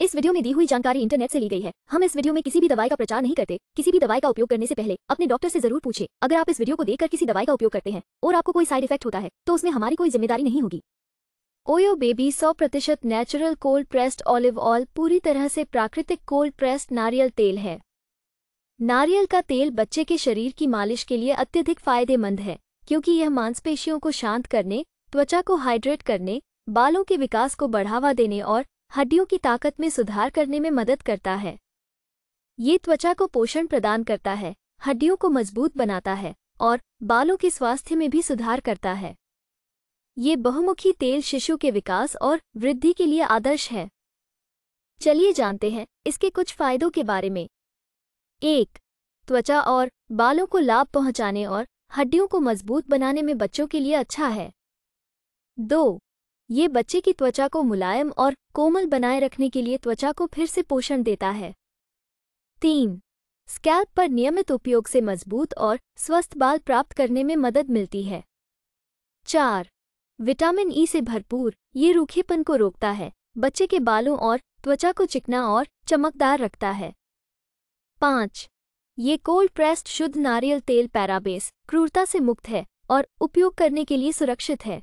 इस वीडियो में दी हुई जानकारी इंटरनेट से ली गई है हम इस वीडियो में किसी भी दवाई का प्रचार नहीं करते किसी भी दवाई का उपयोग करने से पहले अपने डॉक्टर से जरूर पूछे अगर आप इस वीडियो को देखकर किसी दवाई का उपयोग करते हैं और आपको कोई साइड इफेक्ट होता है तो उसमें हमारी कोई जिम्मेदारी नहीं होगी ओयो बेबी सौ प्रतिशत natural cold pressed olive oil पूरी तरह से प्राकृतिक कोल्ड प्रेस्ड नारियल तेल है नारियल का तेल बच्चे के शरीर की मालिश के लिए अत्यधिक फायदेमंद है क्योंकि यह मांसपेशियों को शांत करने त्वचा को हाइड्रेट करने बालों के विकास को बढ़ावा देने और हड्डियों की ताकत में सुधार करने में मदद करता है ये त्वचा को पोषण प्रदान करता है हड्डियों को मजबूत बनाता है और बालों के स्वास्थ्य में भी सुधार करता है ये बहुमुखी तेल शिशु के विकास और वृद्धि के लिए आदर्श है चलिए जानते हैं इसके कुछ फायदों के बारे में एक त्वचा और बालों को लाभ पहुंचाने और हड्डियों को मजबूत बनाने में बच्चों के लिए अच्छा है दो ये बच्चे की त्वचा को मुलायम और कोमल बनाए रखने के लिए त्वचा को फिर से पोषण देता है तीन स्कैल्प पर नियमित उपयोग से मजबूत और स्वस्थ बाल प्राप्त करने में मदद मिलती है चार विटामिन ई से भरपूर ये रूखेपन को रोकता है बच्चे के बालों और त्वचा को चिकना और चमकदार रखता है पाँच ये कोल्ड प्रेस्ड शुद्ध नारियल तेल पैराबेस क्रूरता से मुक्त है और उपयोग करने के लिए सुरक्षित है